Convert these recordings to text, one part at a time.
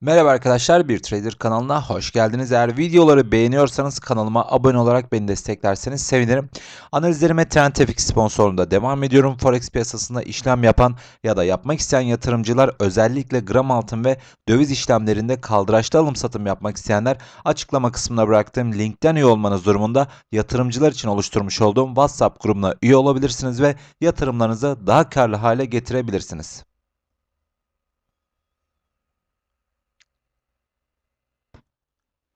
Merhaba arkadaşlar, Bir Trader kanalına hoş geldiniz. Eğer videoları beğeniyorsanız kanalıma abone olarak beni desteklerseniz sevinirim. Analizlerime TrendFX sponsorluğunda devam ediyorum. Forex piyasasında işlem yapan ya da yapmak isteyen yatırımcılar özellikle gram altın ve döviz işlemlerinde kaldıraçlı alım satım yapmak isteyenler açıklama kısmına bıraktığım linkten üye olmanız durumunda yatırımcılar için oluşturmuş olduğum WhatsApp grubuna üye olabilirsiniz ve yatırımlarınızı daha karlı hale getirebilirsiniz.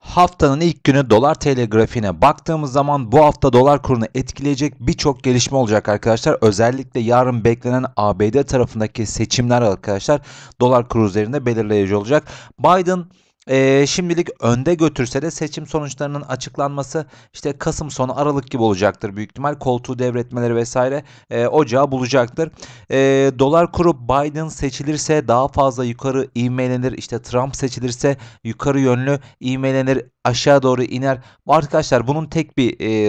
Haftanın ilk günü dolar tl grafiğine baktığımız zaman bu hafta dolar kurunu etkileyecek birçok gelişme olacak arkadaşlar. Özellikle yarın beklenen ABD tarafındaki seçimler arkadaşlar dolar kuru üzerinde belirleyici olacak. Biden e, şimdilik önde götürse de seçim sonuçlarının açıklanması işte Kasım sonu Aralık gibi olacaktır büyük ihtimal. Koltuğu devretmeleri vesaire e, ocağı bulacaktır. E, dolar kuru Biden seçilirse daha fazla yukarı ivmelenir. işte Trump seçilirse yukarı yönlü ivmelenir aşağı doğru iner. Arkadaşlar bunun tek bir e,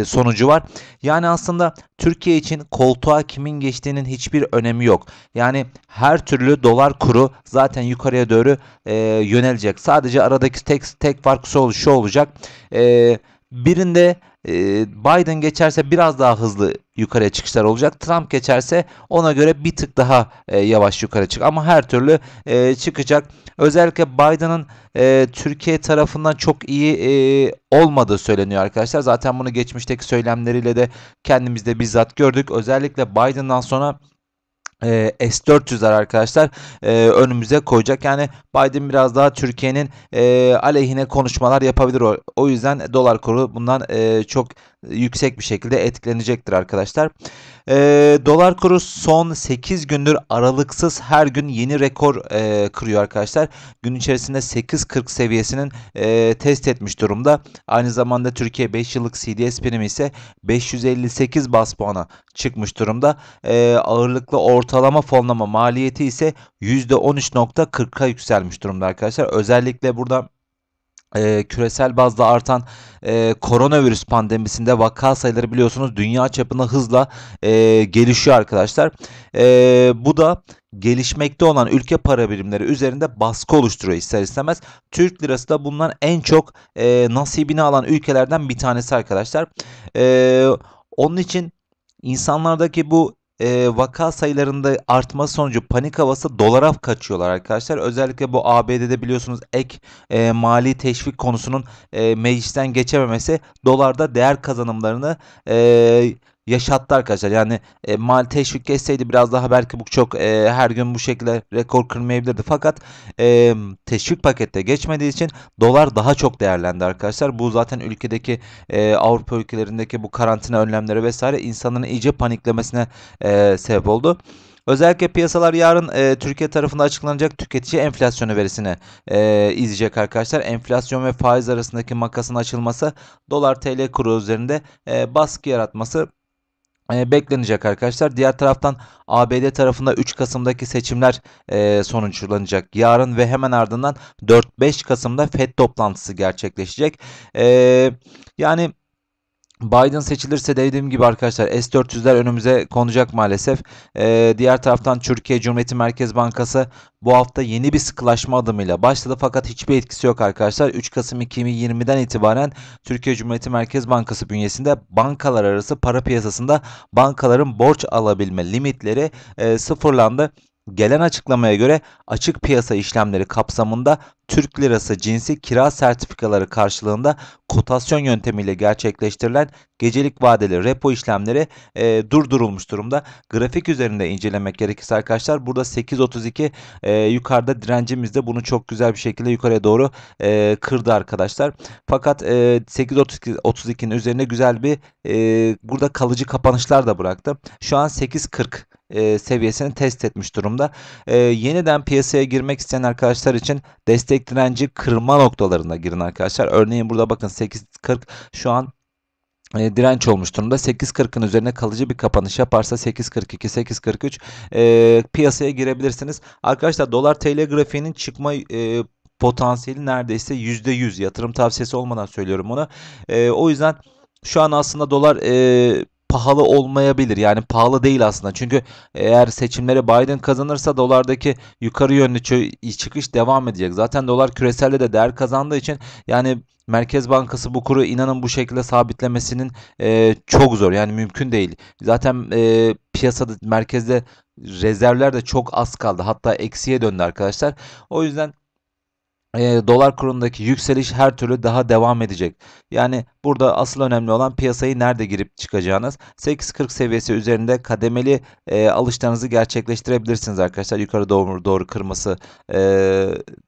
e sonucu var. Yani aslında Türkiye için koltuğa kimin geçtiğinin hiçbir önemi yok. Yani her türlü dolar kuru zaten yukarıya doğru e, yönelecek olmayacak. Sadece aradaki tek tek fark şu, şu olacak. E, birinde e, Biden geçerse biraz daha hızlı yukarıya çıkışlar olacak. Trump geçerse ona göre bir tık daha e, yavaş yukarı çık. Ama her türlü e, çıkacak. Özellikle Biden'ın e, Türkiye tarafından çok iyi e, olmadığı söyleniyor arkadaşlar. Zaten bunu geçmişteki söylemleriyle de kendimizde bizzat gördük. Özellikle Biden'dan sonra ee, S-400'ler arkadaşlar e, önümüze koyacak. Yani Biden biraz daha Türkiye'nin e, aleyhine konuşmalar yapabilir. O, o yüzden dolar kuru bundan e, çok yüksek bir şekilde etkilenecektir arkadaşlar. E, dolar kuru son 8 gündür aralıksız her gün yeni rekor e, kırıyor arkadaşlar. Gün içerisinde 8.40 seviyesinin e, test etmiş durumda. Aynı zamanda Türkiye 5 yıllık CDS primi ise 558 bas puana çıkmış durumda. E, ağırlıklı ortalama fonlama maliyeti ise %13.40'a yükselmiş durumda arkadaşlar. Özellikle burada e, küresel bazda artan e, koronavirüs pandemisinde vaka sayıları biliyorsunuz dünya çapına hızla e, gelişiyor arkadaşlar. E, bu da gelişmekte olan ülke para birimleri üzerinde baskı oluşturuyor ister istemez. Türk lirası da bundan en çok e, nasibini alan ülkelerden bir tanesi arkadaşlar. E, onun için insanlardaki bu e, vaka sayılarında artma sonucu panik havası dolara kaçıyorlar arkadaşlar. Özellikle bu ABD'de biliyorsunuz ek e, mali teşvik konusunun e, meclisten geçememesi dolarda değer kazanımlarını e, yaşattı arkadaşlar. Yani e, mal teşvik geçseydi biraz daha belki bu çok e, her gün bu şekilde rekor kırmayabilirdi. Fakat e, teşvik pakette geçmediği için dolar daha çok değerlendi arkadaşlar. Bu zaten ülkedeki e, Avrupa ülkelerindeki bu karantina önlemleri vesaire insanların iyice paniklemesine e, sebep oldu. Özellikle piyasalar yarın e, Türkiye tarafında açıklanacak tüketici enflasyonu verisini e, izleyecek arkadaşlar. Enflasyon ve faiz arasındaki makasın açılması dolar TL kuru üzerinde e, baskı yaratması e, beklenecek arkadaşlar. Diğer taraftan ABD tarafında 3 Kasım'daki seçimler e, sonuçlanacak yarın ve hemen ardından 4-5 Kasım'da FED toplantısı gerçekleşecek. Ee, yani Biden seçilirse dediğim gibi arkadaşlar S-400'ler önümüze konacak maalesef. Ee, diğer taraftan Türkiye Cumhuriyeti Merkez Bankası bu hafta yeni bir sıkılaşma adımıyla başladı fakat hiçbir etkisi yok arkadaşlar. 3 Kasım 2020'den itibaren Türkiye Cumhuriyeti Merkez Bankası bünyesinde bankalar arası para piyasasında bankaların borç alabilme limitleri e, sıfırlandı. Gelen açıklamaya göre açık piyasa işlemleri kapsamında Türk lirası cinsi kira sertifikaları karşılığında kotasyon yöntemiyle gerçekleştirilen gecelik vadeli repo işlemleri e, durdurulmuş durumda. Grafik üzerinde incelemek gerekirse arkadaşlar burada 8.32 e, yukarıda direncimiz de bunu çok güzel bir şekilde yukarıya doğru e, kırdı arkadaşlar. Fakat e, 8.32'nin üzerine güzel bir e, burada kalıcı kapanışlar da bıraktı. Şu an 8.40 e, seviyesini test etmiş durumda. E, yeniden piyasaya girmek isteyen arkadaşlar için destek destek direnci kırma noktalarına girin arkadaşlar. Örneğin burada bakın 8.40 şu an e, direnç olmuş durumda. 8.40'ın üzerine kalıcı bir kapanış yaparsa 8.42, 8.43 e, piyasaya girebilirsiniz. Arkadaşlar dolar TL grafiğinin çıkma e, potansiyeli neredeyse %100 yatırım tavsiyesi olmadan söylüyorum ona. E, o yüzden şu an aslında dolar e, pahalı olmayabilir. Yani pahalı değil aslında. Çünkü eğer seçimleri Biden kazanırsa dolardaki yukarı yönlü çıkış devam edecek. Zaten dolar küreselde de değer kazandığı için yani Merkez Bankası bu kuru inanın bu şekilde sabitlemesinin e, çok zor. Yani mümkün değil. Zaten e, piyasada merkezde rezervler de çok az kaldı. Hatta eksiye döndü arkadaşlar. O yüzden e, dolar kurundaki yükseliş her türlü daha devam edecek. Yani burada asıl önemli olan piyasayı nerede girip çıkacağınız. 8.40 seviyesi üzerinde kademeli e, alışlarınızı gerçekleştirebilirsiniz arkadaşlar. Yukarı doğru, doğru kırması e,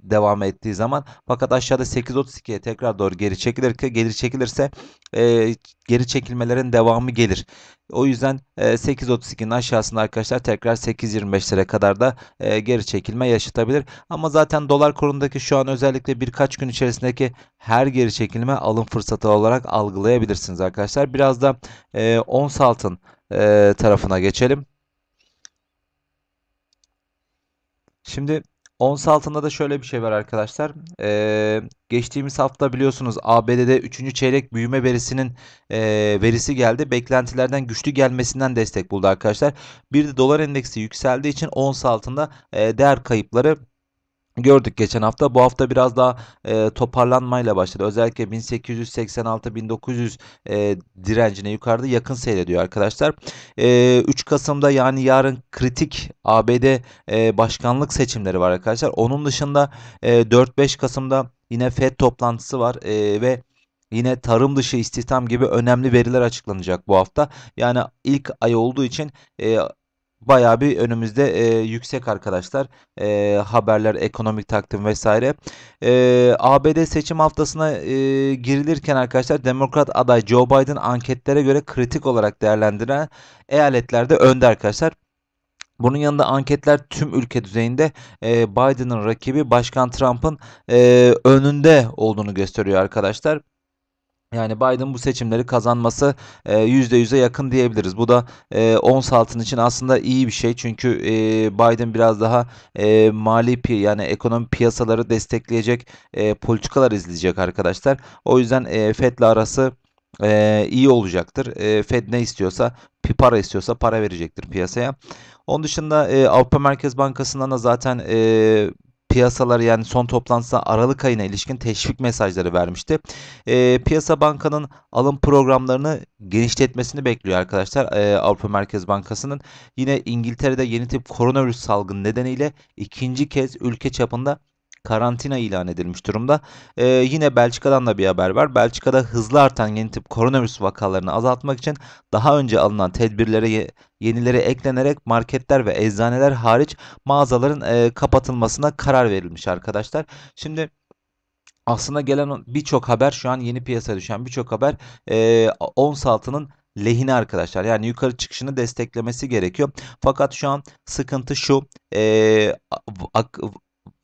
devam ettiği zaman. Fakat aşağıda 8.32'ye tekrar doğru geri çekilirse, geri çekilirse e, geri çekilmelerin devamı gelir. O yüzden 8.32'nin e, aşağısında arkadaşlar tekrar 8.25'lere kadar da e, geri çekilme yaşatabilir. Ama zaten dolar kurundaki şu an özellikle birkaç gün içerisindeki her geri çekilme alım fırsatı olarak algılayabilirsiniz arkadaşlar. Biraz da e, ons altın tarafına geçelim. Şimdi Ons altında da şöyle bir şey var arkadaşlar. Ee, geçtiğimiz hafta biliyorsunuz ABD'de 3. çeyrek büyüme verisinin e, verisi geldi. Beklentilerden güçlü gelmesinden destek buldu arkadaşlar. Bir de dolar endeksi yükseldiği için ons altında e, değer kayıpları Gördük geçen hafta. Bu hafta biraz daha e, toparlanmayla başladı. Özellikle 1886-1900 e, direncine yukarıda yakın seyrediyor arkadaşlar. E, 3 Kasım'da yani yarın kritik ABD e, başkanlık seçimleri var arkadaşlar. Onun dışında e, 4-5 Kasım'da yine FED toplantısı var e, ve Yine tarım dışı istihdam gibi önemli veriler açıklanacak bu hafta. Yani ilk ay olduğu için e, Bayağı bir önümüzde e, yüksek arkadaşlar e, haberler ekonomik takvim vesaire e, ABD seçim haftasına e, girilirken arkadaşlar demokrat aday Joe Biden anketlere göre kritik olarak değerlendiren eyaletlerde önde arkadaşlar. Bunun yanında anketler tüm ülke düzeyinde e, Biden'ın rakibi Başkan Trump'ın e, önünde olduğunu gösteriyor arkadaşlar. Yani Biden bu seçimleri kazanması %100'e yakın diyebiliriz. Bu da e, ons altın için aslında iyi bir şey. Çünkü e, Biden biraz daha e, mali yani ekonomi piyasaları destekleyecek politikalar izleyecek arkadaşlar. O yüzden FED'le arası iyi olacaktır. Fed ne istiyorsa para istiyorsa para verecektir piyasaya. Onun dışında Avrupa Merkez Bankası'ndan da zaten piyasalar yani son toplantısında Aralık ayına ilişkin teşvik mesajları vermişti. E, piyasa bankanın alım programlarını genişletmesini bekliyor arkadaşlar e, Avrupa Merkez Bankası'nın. Yine İngiltere'de yeni tip koronavirüs salgını nedeniyle ikinci kez ülke çapında karantina ilan edilmiş durumda. Ee, yine Belçika'dan da bir haber var. Belçika'da hızlı artan yeni tip koronavirüs vakalarını azaltmak için daha önce alınan tedbirlere yenileri eklenerek marketler ve eczaneler hariç mağazaların e, kapatılmasına karar verilmiş arkadaşlar. Şimdi aslında gelen birçok haber şu an yeni piyasaya düşen birçok haber e, ons altının lehine arkadaşlar. Yani yukarı çıkışını desteklemesi gerekiyor. Fakat şu an sıkıntı şu e,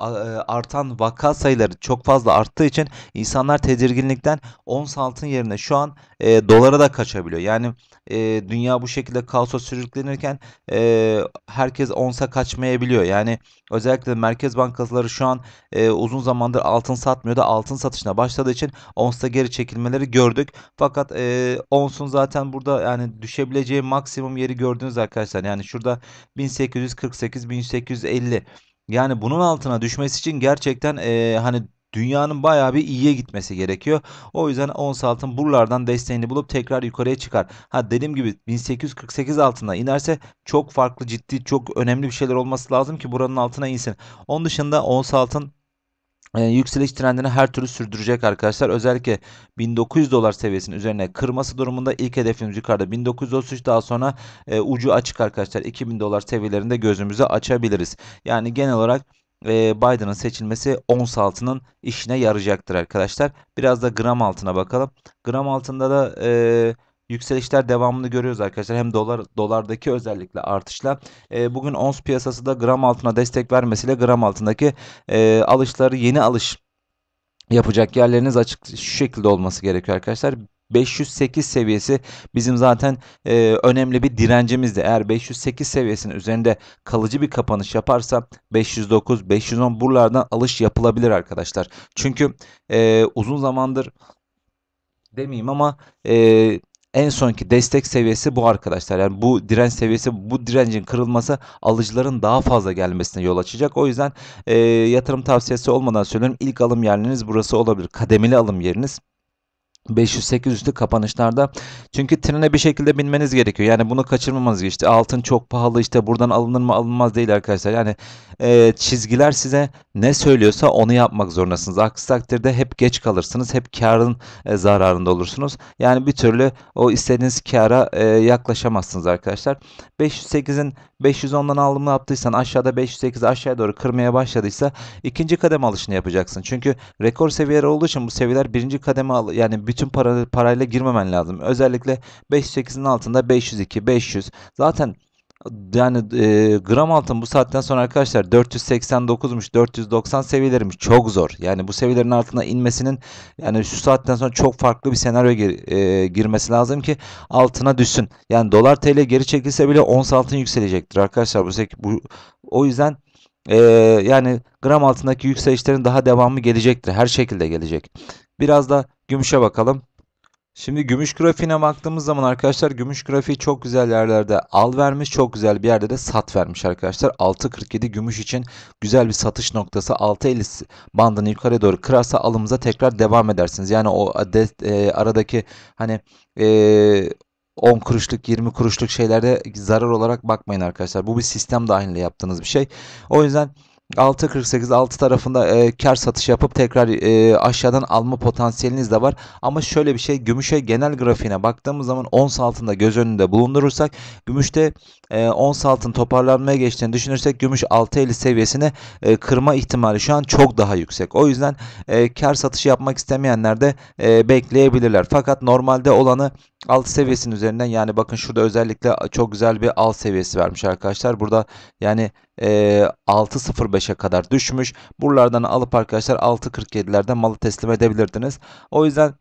e, artan vaka sayıları çok fazla arttığı için insanlar tedirginlikten ons altın yerine şu an e, dolara da kaçabiliyor. Yani e, dünya bu şekilde kaosa sürüklenirken e, herkes onsa kaçmayabiliyor. Yani özellikle merkez bankaları şu an e, uzun zamandır altın satmıyor da altın satışına başladığı için onsta geri çekilmeleri gördük. Fakat e, onsun zaten burada yani düşebileceği maksimum yeri gördünüz arkadaşlar. Yani şurada 1848 1850 yani bunun altına düşmesi için gerçekten e, hani dünyanın bayağı bir iyiye gitmesi gerekiyor. O yüzden ons altın buralardan desteğini bulup tekrar yukarıya çıkar. Ha dediğim gibi 1848 altına inerse çok farklı ciddi çok önemli bir şeyler olması lazım ki buranın altına insin. Onun dışında ons altın ee, yükseliş trendini her türlü sürdürecek arkadaşlar. Özellikle 1900 dolar seviyesinin üzerine kırması durumunda ilk hedefimiz yukarıda 1933 daha sonra e, ucu açık arkadaşlar. 2000 dolar seviyelerinde gözümüzü açabiliriz. Yani genel olarak e, Biden'ın seçilmesi ons altının işine yarayacaktır arkadaşlar. Biraz da gram altına bakalım. Gram altında da e, yükselişler devamını görüyoruz arkadaşlar. Hem dolar dolardaki özellikle artışla e, bugün ons piyasası da gram altına destek vermesiyle gram altındaki e, alışları yeni alış yapacak yerleriniz açık şu şekilde olması gerekiyor arkadaşlar. 508 seviyesi bizim zaten e, önemli bir direncimizdi. Eğer 508 seviyesinin üzerinde kalıcı bir kapanış yaparsa 509, 510 buralardan alış yapılabilir arkadaşlar. Çünkü e, uzun zamandır demeyeyim ama e, en sonki destek seviyesi bu arkadaşlar. Yani bu direnç seviyesi bu direncin kırılması alıcıların daha fazla gelmesine yol açacak. O yüzden e, yatırım tavsiyesi olmadan söylüyorum. İlk alım yeriniz burası olabilir. Kademeli alım yeriniz. 500-800 kapanışlarda. Çünkü trene bir şekilde binmeniz gerekiyor. Yani bunu kaçırmamanız gerekiyor. İşte altın çok pahalı işte buradan alınır mı alınmaz değil arkadaşlar. Yani e, çizgiler size ne söylüyorsa onu yapmak zorundasınız. Aksi takdirde hep geç kalırsınız. Hep karın e, zararında olursunuz. Yani bir türlü o istediğiniz kara e, yaklaşamazsınız arkadaşlar. 508'in 510'dan alımını yaptıysan aşağıda 508 aşağıya doğru kırmaya başladıysa ikinci kademe alışını yapacaksın. Çünkü rekor seviyeleri olduğu için bu seviyeler birinci kademe yani bütün bütün para, parayla girmemen lazım. Özellikle 5.8'in altında 502, 500. Zaten yani e, gram altın bu saatten sonra arkadaşlar 489'muş 490 seviyelerimiz çok zor. Yani bu seviyelerin altına inmesinin yani şu saatten sonra çok farklı bir senaryo gir, e, girmesi lazım ki altına düşsün. Yani dolar TL geri çekilse bile ons altın yükselecektir arkadaşlar. Bu, bu o yüzden e, yani gram altındaki yükselişlerin daha devamı gelecektir. Her şekilde gelecek. Biraz da Gümüşe bakalım. Şimdi gümüş grafiğine baktığımız zaman arkadaşlar gümüş grafiği çok güzel yerlerde al vermiş. Çok güzel bir yerde de sat vermiş arkadaşlar. 6.47 gümüş için güzel bir satış noktası. 6.50 bandını yukarı doğru kırarsa alımıza tekrar devam edersiniz. Yani o adet, e, e, aradaki hani e, 10 kuruşluk 20 kuruşluk şeylerde zarar olarak bakmayın arkadaşlar. Bu bir sistem dahilinde yaptığınız bir şey. O yüzden 6.48 6 tarafında e, kar satış yapıp tekrar e, aşağıdan alma potansiyeliniz de var. Ama şöyle bir şey gümüşe genel grafiğine baktığımız zaman ons altında göz önünde bulundurursak gümüşte e, ons altın toparlanmaya geçtiğini düşünürsek gümüş 6.50 seviyesini e, kırma ihtimali şu an çok daha yüksek. O yüzden e, kar satışı yapmak istemeyenler de e, bekleyebilirler. Fakat normalde olanı alt seviyesinin üzerinden yani bakın şurada özellikle çok güzel bir alt seviyesi vermiş arkadaşlar. Burada yani e, ee, 6.05'e kadar düşmüş. Buralardan alıp arkadaşlar 6.47'lerde malı teslim edebilirdiniz. O yüzden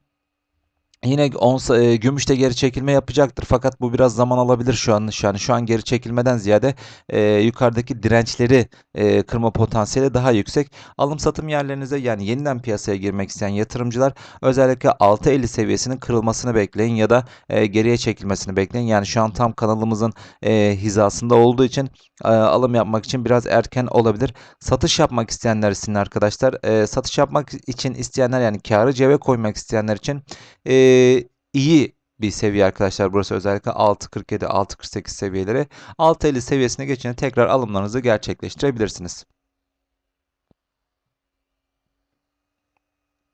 Yine on, e, gümüşte geri çekilme yapacaktır fakat bu biraz zaman alabilir şu an. Yani şu an geri çekilmeden ziyade e, yukarıdaki dirençleri e, kırma potansiyeli daha yüksek. Alım satım yerlerinize yani yeniden piyasaya girmek isteyen yatırımcılar özellikle 6.50 seviyesinin kırılmasını bekleyin ya da e, geriye çekilmesini bekleyin. Yani şu an tam kanalımızın e, hizasında olduğu için e, alım yapmak için biraz erken olabilir. Satış yapmak isteyenler için arkadaşlar e, satış yapmak için isteyenler yani karı cebe koymak isteyenler için e, ee, iyi bir seviye arkadaşlar burası özellikle 6.47 6.48 seviyeleri 6.50 seviyesine geçince tekrar alımlarınızı gerçekleştirebilirsiniz.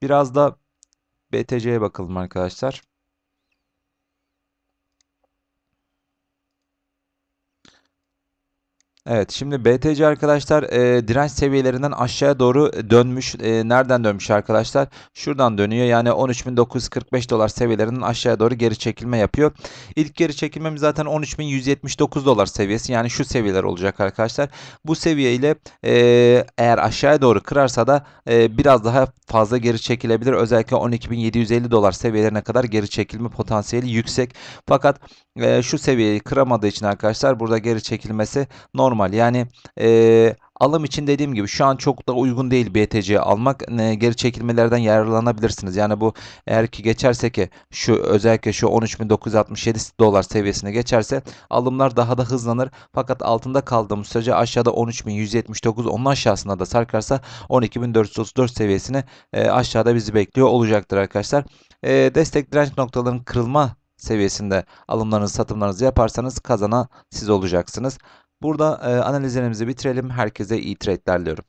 Biraz da BTC'ye bakalım arkadaşlar. Evet şimdi BTC arkadaşlar e, direnç seviyelerinden aşağıya doğru dönmüş. E, nereden dönmüş arkadaşlar? Şuradan dönüyor. Yani 13.945 dolar seviyelerinden aşağıya doğru geri çekilme yapıyor. İlk geri çekilmemiz zaten 13.179 dolar seviyesi. Yani şu seviyeler olacak arkadaşlar. Bu seviye ile e, eğer aşağıya doğru kırarsa da e, biraz daha fazla geri çekilebilir. Özellikle 12.750 dolar seviyelerine kadar geri çekilme potansiyeli yüksek. Fakat e, şu seviyeyi kıramadığı için arkadaşlar burada geri çekilmesi normal normal. Yani e, alım için dediğim gibi şu an çok da uygun değil BTC almak. E, geri çekilmelerden yararlanabilirsiniz. Yani bu eğer ki geçerse ki şu özellikle şu 13.967 dolar seviyesine geçerse alımlar daha da hızlanır. Fakat altında kaldığımız sürece aşağıda 13.179 onun aşağısında da sarkarsa 12.434 seviyesini e, aşağıda bizi bekliyor olacaktır arkadaşlar. E, destek direnç noktalarının kırılma seviyesinde alımlarınızı satımlarınızı yaparsanız kazana siz olacaksınız. Burada e, analizlerimizi bitirelim. Herkese iyi trade'ler diliyorum.